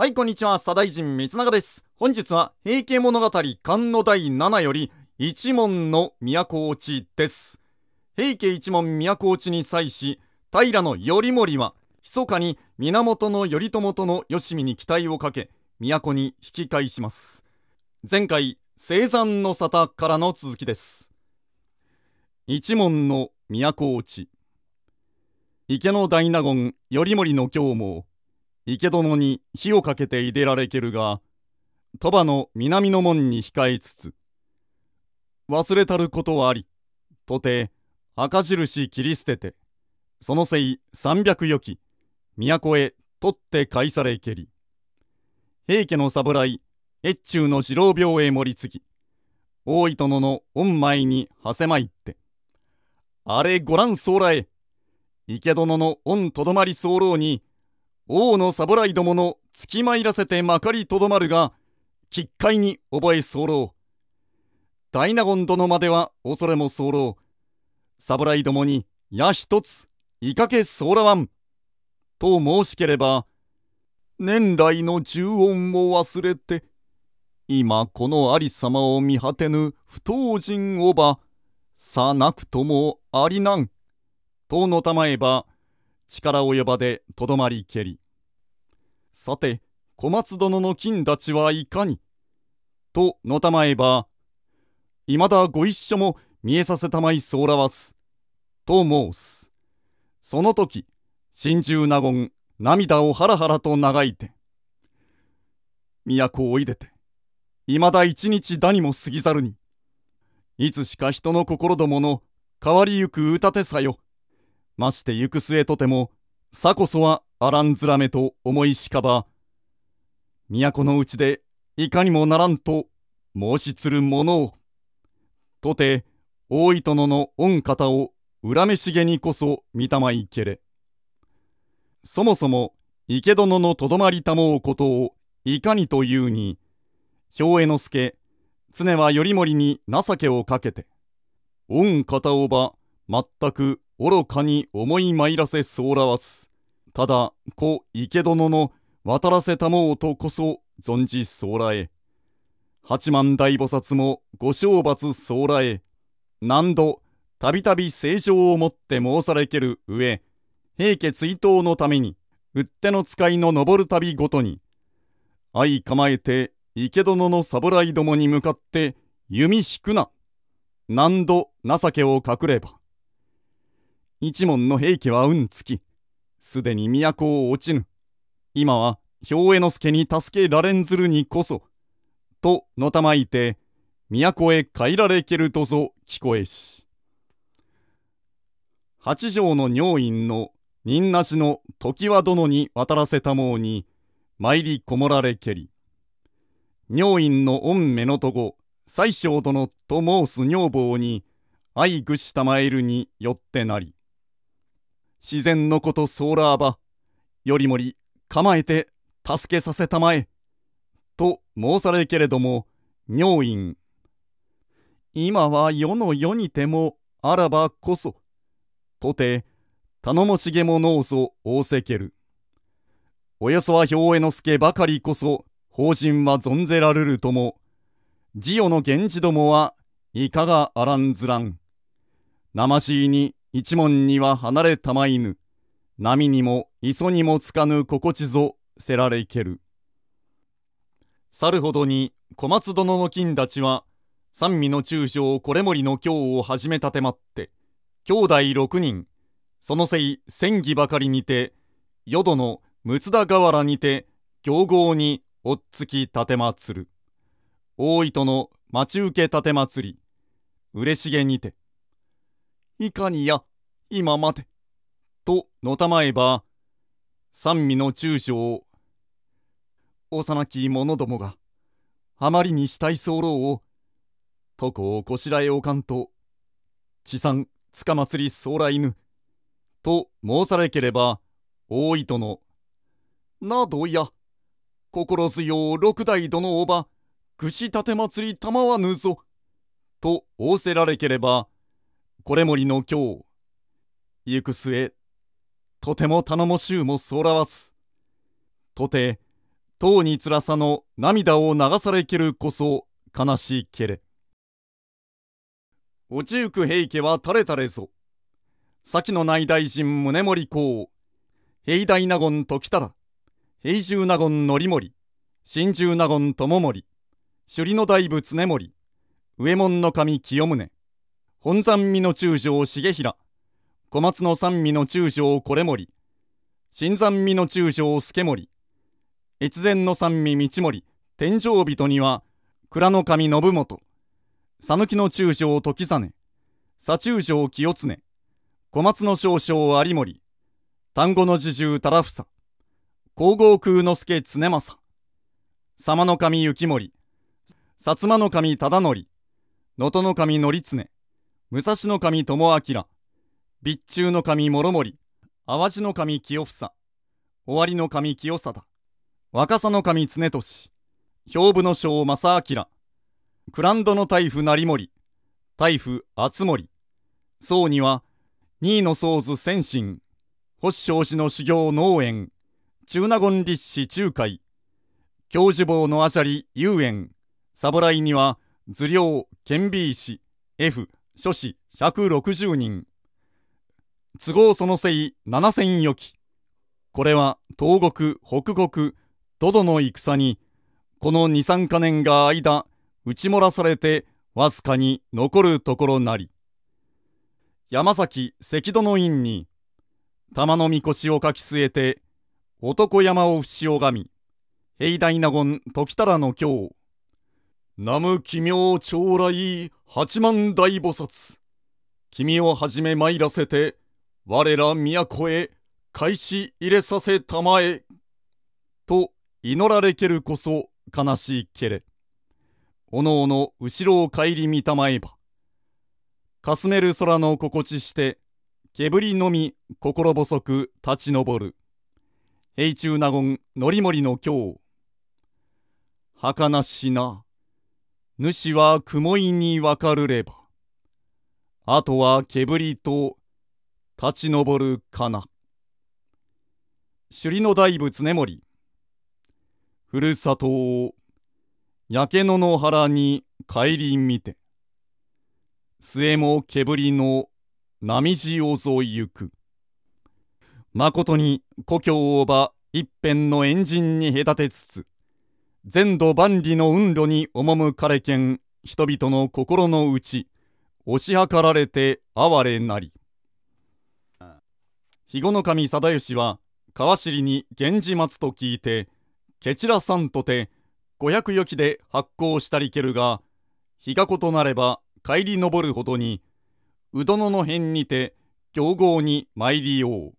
はい、こんにちは。左大臣三永です。本日は、平家物語勘の第7より、一門の都落ちです。平家一門都落ちに際し、平頼盛は、密かに源頼朝との吉見に期待をかけ、都に引き返します。前回、生山の沙汰からの続きです。一門の都落ち。池の大納言頼盛の今日も、池殿に火をかけていでられけるが鳥羽の南の門に控えつつ忘れたることはありとて赤印切り捨ててそのせい三百余き都へ取って返されけり平家の侍越中の四郎病へ盛りつき大井殿の御前に馳せまいってあれご覧うらえ池殿の御とどまり候に王の侍どものつきまいらせてまかりとどまるが、きっかいに覚え候。大納言殿までは恐れも候。侍どもに、矢一つ、いかけ候らわん。と申しければ、年来の重音を忘れて、今このありさまを見果てぬ不当人おば、さなくともありなん。とのたまえば、力及ばでとどまりけり。さて、小松殿の金立ちはいかにとのたまえば、いまだご一緒も見えさせたまいそうらわす。と申す。その時、心中納言、涙をハラハラと長いて。都をいでて、いまだ一日だにも過ぎざるに。いつしか人の心どもの変わりゆく歌手さよ。まして行く末とてもさこそはあらんずらめと思いしかば都のうちでいかにもならんと申しつる者をとて大井殿の御方を恨めしげにこそ見たまいけれそもそも池殿のとどまりたもうことをいかにというに兵衛之助常は頼盛に情けをかけて御方をば全く愚かに思い参らせうらわす。ただ、子池殿の渡らせたもうとこそ存じうらえ。八幡大菩薩もご賞罰うらえ。何度、たびたび正常をもって申されける上、平家追悼のために、うっての使いの登る旅ごとに、相構えて池殿の侍どもに向かって弓引くな。何度情けを隠れば。一門の平家は運つき、すでに都を落ちぬ。今は兵衛之助に助けられんずるにこそ、とのたまいて、都へ帰られけるとぞ聞こえし。八条の女院の仁なしの常盤殿に渡らせたもうに、参りこもられけり。女院の御目のとご、宰相殿と申す女房に、愛愚したまえるによってなり。自然のことソーラーば、よりもり構えて助けさせたまえ。と申されけれども、尿院。今は世の世にてもあらばこそ、とて頼もしげものうそ仰せける。およそは兵衛助ばかりこそ、法人は存ぜられるとも、ジオの源氏どもはいかがあらんずらん。なましいに一門には離れたまいぬ。波にも磯にもつかぬ心地ぞせられいける。去るほどに小松殿の金たちは三味の中将これもりの京をはじめたてまって兄弟六人そのせい千儀ばかりにて淀の六田河原にて強豪におっつきてまつる大糸の待ち受けてまつり嬉しげにていかにや、今まで。と、のたまえば、三味の中将を、幼き者どもが、あまりにしたい候を、床をこしらえおかんと、地産つかまつりそうらと申されければ、大いとの、などや、心強六代殿おば、串立て祭りたまわぬぞ、と仰せられければ、これ森の今日行く末とても頼もしゅうもそらわすとてとうにつらさの涙を流されけるこそ悲しいけれ落ちゆく平家は垂れ垂れぞ先の内大臣宗盛公平大納言時忠平重納言則盛真重納言智盛首里の大仏常盛上門の神清宗本山美の中将重平小松の三味の中将これ森新山味の中将助森越前の三味道盛天上人には蔵の神信元讃岐の中将時実左中将清常小松の少将有森丹後の侍従忠房皇后空之助常政様の神幸森薩摩の神忠則能登の神則常武蔵の神智明備中の神諸盛淡路の神清房終わりの神清貞若狭の神常俊兵部の将正明クランドの大夫成森大夫厚森宋には二位の宋図先進星祥氏の修行農園中納言立志中海教授坊のあしゃり遊園侍には頭領顕微師 F 諸子160人都合そのせい7000余きこれは東国北国都どの戦にこの二三か年が間打ち漏らされてわずかに残るところなり山崎関戸の院に玉のみこしを書き据えて男山を伏拝み平大納言時忠の京南無奇妙将来八幡大菩薩君をはじめ参らせて我ら都へ返し入れさせたまえと祈られけるこそ悲しいけれおのおの後ろを顧みたまえばかすめる空の心地して煙のみ心細く立ち上る平中納言も盛の今日儚しな主は雲井に分かるれば、あとは煙と立ち上るかな。首里の大仏根森、ふるさとを焼け野の原に帰り見て、末も煙の波潮ぞ沿く。まことに故郷をば一辺の円陣に隔てつつ、全土万里の運路に赴かれけん人々の心の内押し量られて哀れなり肥後守貞義は川尻に源氏松と聞いてけちらさんとて五百余期で発行したりけるが日がことなれば帰り上るほどにうどのの辺にて強豪に参りよう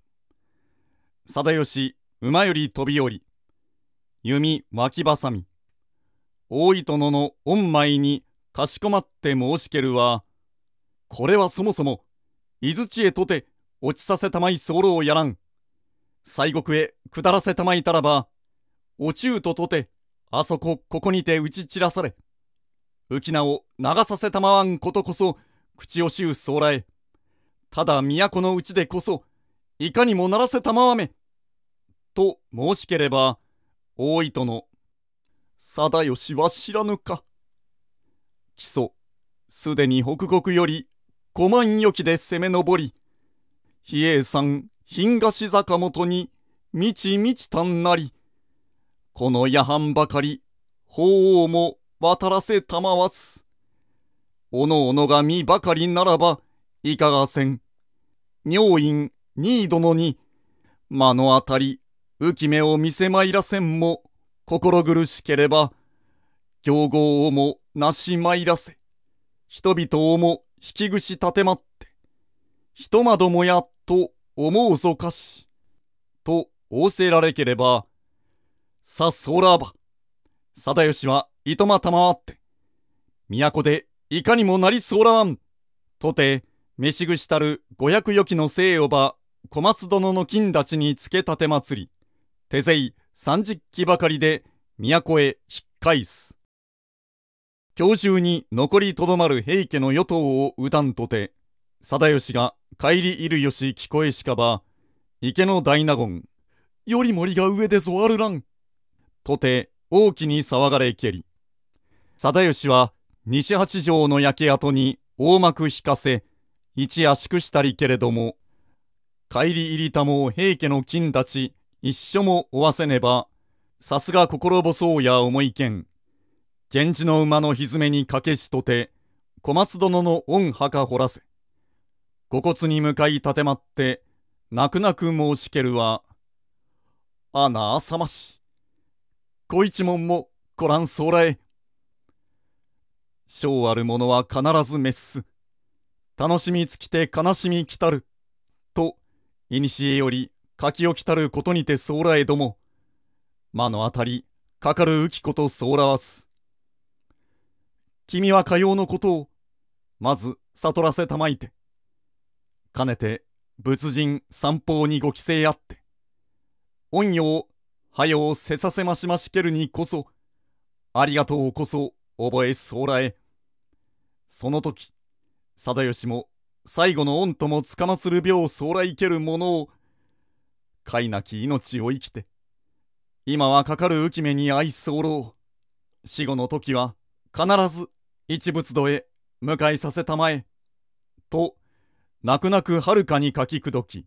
貞義馬より飛び降り弓脇ばさみ大井殿の御前にかしこまって申しけるはこれはそもそも伊豆地へとて落ちさせたまい候をやらん西国へ下らせたまいたらばお中ととてあそこここにて打ち散らされ浮名を流させたまわんことこそ口惜しう候来ただ都のうちでこそいかにもならせたまわめと申しければ大糸の定義は知らぬか基礎すでに北国より五万余きで攻め上り比叡山品菓子坂本にみちみちたんなりこの夜半ばかり法王も渡らせたまわすおのおのが身ばかりならばいかがせん尿院ニー殿に目の当たり浮き目を見せまいらせんも、心苦しければ、行合をもなしまいらせ、人々をも引き串立てまって、ひとまどもやとと思うぞかし、と仰せられければ、さっそらば、定義はいとまたまわって、都でいかにもなりそうらわん、とて、飯ぐしたる五百余きのせいをば、小松殿の金立ちにつけたてまつり、手勢三十騎ばかりで都へ引っ返す。日中に残りとどまる平家の与党をうたんとて、定義が帰りいるよし聞こえしかば、池の大納言、より森が上でぞあるらん。とて大きに騒がれけり。定義は西八条の焼け跡に大幕引かせ、一夜祝したりけれども、帰り入りたも平家の金たち、一緒も負わせねば、さすが心細うや思いけん。源氏の馬のひずめにかけしとて、小松殿の御墓掘らせ。五骨に向かい立てまって、泣く泣く申しけるは、あなあさまし。小一門もご覧そらえ。小ある者は必ず滅す。楽しみ尽きて悲しみ来たる。と、いにしえより書き置きたることにてソらえども、間のあたり、かかる浮きことソーラわす。君はかようのことを、まず悟らせたまいて、かねて仏人三方にご規制あって、恩用、はようせさせましましけるにこそ、ありがとうこそ覚えソらえ。へ。その時、定義も最後の恩ともつかまする病をソらいける者を、快なき命を生きて今はかかる浮目に愛候死後の時は必ず一仏土へ迎えさせたまえ」と泣く泣くはるかに書きくどき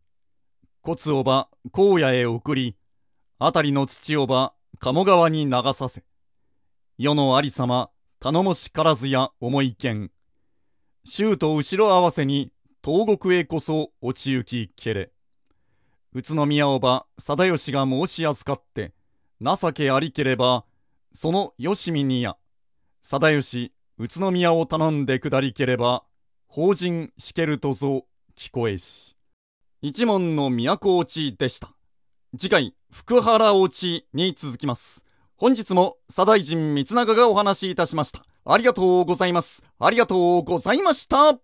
骨をば荒野へ送り辺りの土をば鴨川に流させ世のありさま頼もしからずや思いけん衆と後ろ合わせに東国へこそ落ち行きけれ宇都宮おば定義が申し預かって情けありければそのよしみにや定義宇都宮を頼んで下りければ法人しけるとぞ聞こえし一門の都落ちでした次回福原落ちに続きます本日も左大臣三永がお話しいたしましたありがとうございますありがとうございました